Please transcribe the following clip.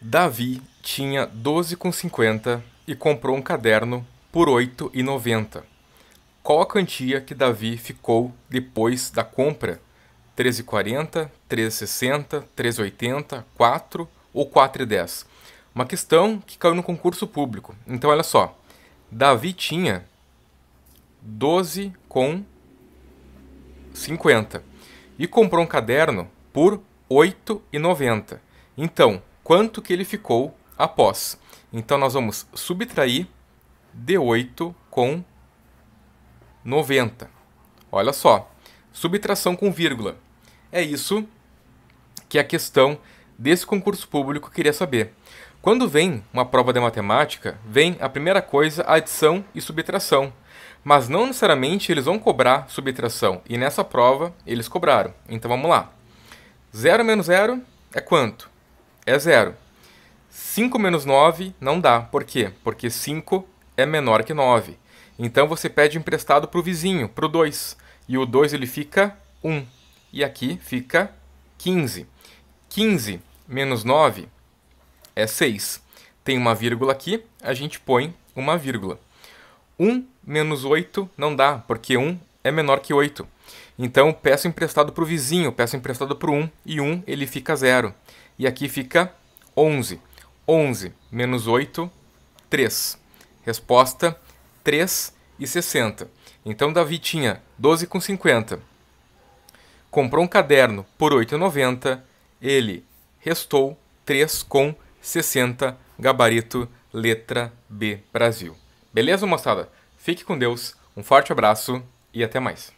Davi tinha 12,50 e comprou um caderno por 8,90. Qual a quantia que Davi ficou depois da compra? 13,40, 13,60, 13,80, 4 ou 4,10? Uma questão que caiu no concurso público. Então, olha só. Davi tinha 12 com 50 e comprou um caderno por 8,90. Então, quanto que ele ficou após. Então nós vamos subtrair D8 com 90. Olha só, subtração com vírgula. É isso que é a questão desse concurso público queria saber. Quando vem uma prova de matemática, vem a primeira coisa a adição e subtração. Mas não necessariamente eles vão cobrar subtração, e nessa prova eles cobraram. Então vamos lá. 0 menos 0 é quanto? é zero. 5 menos 9 não dá. Por quê? Porque 5 é menor que 9. Então você pede emprestado para o vizinho, para o 2. E o 2 ele fica 1. E aqui fica 15. 15 menos 9 é 6. Tem uma vírgula aqui, a gente põe uma vírgula. 1 menos 8 não dá, porque 1 é menor que 8. Então peço emprestado para o vizinho, peço emprestado para o 1 e 1 ele fica 0. E aqui fica 11. 11 menos 8, 3. Resposta 3 e 60. Então Davi tinha 12 com 50. Comprou um caderno por 8,90. Ele restou 3 com 60. Gabarito letra B Brasil. Beleza, moçada? Fique com Deus. Um forte abraço e até mais.